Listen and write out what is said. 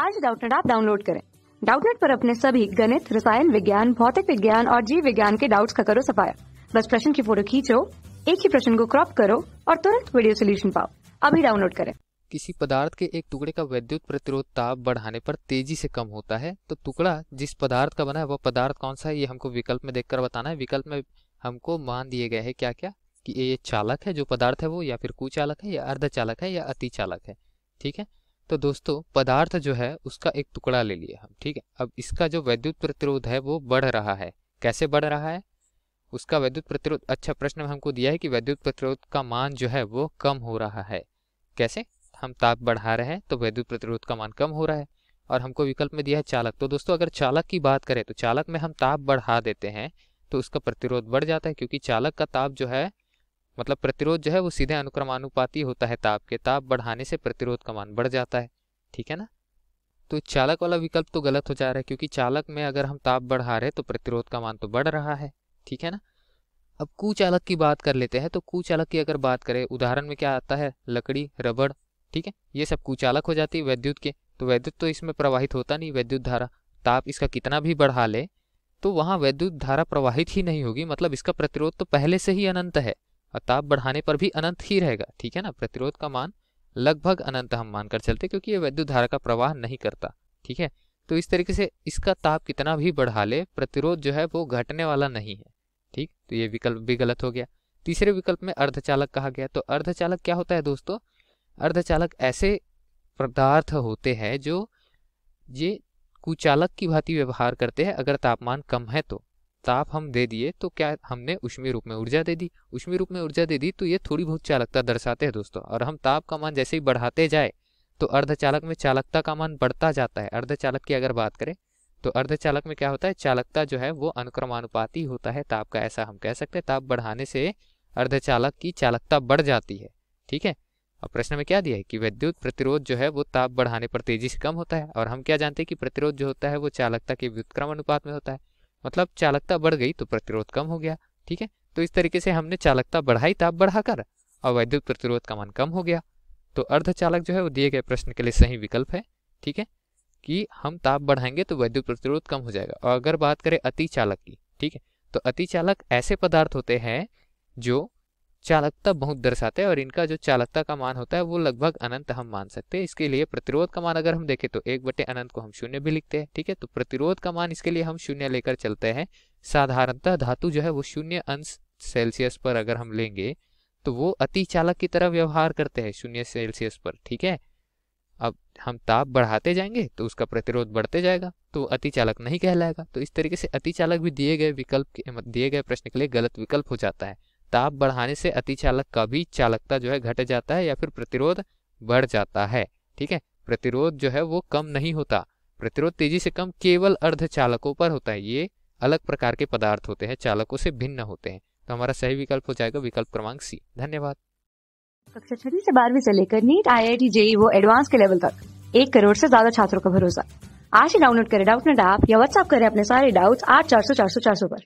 आज डाउटनेट आप डाउनलोड करें डाउटनेट पर अपने सभी गणित रसायन विज्ञान भौतिक विज्ञान और जीव विज्ञान के डाउट्स का करो सफाया बस प्रश्न की फोटो खींचो एक ही प्रश्न को क्रॉप करो और तुरंत वीडियो सोल्यूशन पाओ अभी डाउनलोड करें किसी पदार्थ के एक टुकड़े का वैद्युत प्रतिरोध ताप बढ़ाने पर तेजी से कम होता है तो टुकड़ा जिस पदार्थ का बना है वह पदार्थ कौन सा है ये हमको विकल्प में देखकर बताना है विकल्प में हमको मान दिए गए है क्या क्या कि ये चालक है जो पदार्थ है वो या फिर कुचालक है या अर्धचालक है या अति चालक है ठीक है तो दोस्तों पदार्थ जो है उसका एक टुकड़ा ले लिया हम ठीक है अब इसका जो वैद्युत प्रतिरोध है वो बढ़ रहा है कैसे बढ़ रहा है उसका वैद्युत प्रतिरोध अच्छा प्रश्न हमको दिया है कि वैद्युत प्रतिरोध का मान जो है वो कम हो रहा है कैसे हम ताप बढ़ा रहे हैं तो वैद्युत प्रतिरोध का मान कम हो रहा है और हमको विकल्प में दिया है चालक तो दोस्तों अगर चालक की बात करें तो चालक में हम ताप बढ़ा देते हैं तो उसका प्रतिरोध बढ़ जाता है क्योंकि चालक का ताप जो है मतलब प्रतिरोध जो है वो सीधे अनुक्रमानुपाती होता है ताप के ताप बढ़ाने से प्रतिरोध का मान बढ़ जाता है ठीक है ना तो चालक वाला विकल्प तो गलत हो जा रहा है क्योंकि चालक में अगर हम ताप बढ़ा रहे तो प्रतिरोध का मान तो बढ़ रहा है ठीक है ना अब कुचालक की बात कर लेते हैं तो कुचालक की अगर बात करें उदाहरण में क्या आता है लकड़ी रबड़ ठीक है ये सब कुचालक हो जाती है वैद्युत के तो वैद्युत तो इसमें प्रवाहित होता नहीं वैद्युत धारा ताप इसका कितना भी बढ़ा ले तो वहाँ वैद्युत धारा प्रवाहित ही नहीं होगी मतलब इसका प्रतिरोध तो पहले से ही अनंत है और ताप बढ़ाने पर भी अनंत ही रहेगा ठीक है ना प्रतिरोध का मान लगभग अनंत हम मानकर चलते क्योंकि ये वैद्युत धारा का प्रवाह नहीं करता ठीक है तो इस तरीके से इसका ताप कितना भी बढ़ा ले प्रतिरोध जो है वो घटने वाला नहीं है ठीक तो ये विकल्प भी गलत हो गया तीसरे विकल्प में अर्धचालक कहा गया तो अर्धचालक क्या होता है दोस्तों अर्धचालक ऐसे पदार्थ होते हैं जो ये कुचालक की भांति व्यवहार करते हैं अगर तापमान कम है तो ताप हम दे दिए तो क्या हमने उष्मी रूप में ऊर्जा दे दी उष्मी रूप में ऊर्जा दे दी तो ये थोड़ी बहुत चालकता दर्शाते हैं दोस्तों और हम ताप का मान जैसे ही बढ़ाते जाए तो अर्धचालक में चालकता का मान बढ़ता जाता है अर्धचालक की अगर बात करें तो अर्धचालक में क्या होता है चालकता जो है वो अनुक्रमानुपाती होता है ताप का ऐसा हम कह सकते हैं ताप बढ़ाने से अर्धचालक की चालकता बढ़ जाती है ठीक है अब प्रश्न में क्या दिया है कि विद्युत प्रतिरोध जो है वो ताप बढ़ाने पर तेजी से कम होता है और हम क्या जानते हैं कि प्रतिरोध जो होता है वो चालकता के व्युत्क्रम अनुपात में होता है मतलब चालकता बढ़ गई तो प्रतिरोध कम हो गया ठीक है तो इस तरीके से हमने चालकता बढ़ाई ताप बढ़ाकर और वैद्युत प्रतिरोध का मान कम हो गया तो अर्धचालक जो है वो दिए गए प्रश्न के लिए सही विकल्प है ठीक है कि हम ताप बढ़ाएंगे तो वैद्युत प्रतिरोध कम हो जाएगा और अगर बात करें अति चालक की ठीक है तो अति चालक ऐसे पदार्थ होते हैं जो चालकता बहुत दर्शाते हैं और इनका जो चालकता का मान होता है वो लगभग अनंत हम मान सकते हैं इसके लिए प्रतिरोध का मान अगर हम देखें तो एक बटे अनंत को हम शून्य भी लिखते हैं ठीक है तो प्रतिरोध का मान इसके लिए हम शून्य लेकर चलते हैं साधारणतः धातु जो है वो शून्य अंश सेल्सियस पर अगर हम लेंगे तो वो अति चालक की तरह व्यवहार करते हैं शून्य सेल्सियस पर ठीक है अब हम ताप बढ़ाते जाएंगे तो उसका प्रतिरोध बढ़ते जाएगा तो अति चालक नहीं कहलाएगा तो इस तरीके से अति चालक भी दिए गए विकल्प दिए गए प्रश्न के लिए गलत विकल्प हो जाता है ताप बढ़ाने से चालक का भी चालकता जो है घट जाता है या फिर प्रतिरोध बढ़ जाता है ठीक है प्रतिरोध जो है वो कम नहीं होता प्रतिरोध तेजी से कम केवल अर्ध चालकों पर होता है ये अलग प्रकार के पदार्थ होते हैं चालकों से भिन्न होते हैं तो हमारा सही विकल्प हो जाएगा विकल्प क्रमांक सी धन्यवाद कक्षा छठी से बारहवीं से लेकर NEET I I T JEE वो एडवांस के लेवल तक एक करोड़ से ज्यादा छात्रों का भरोसा आज ही डाउनलोड करें डाउट नेट ऐप या व्हाट्सअप करें अपने सारे डाउट्स आठ चार सौ चार सौ चार सौ पर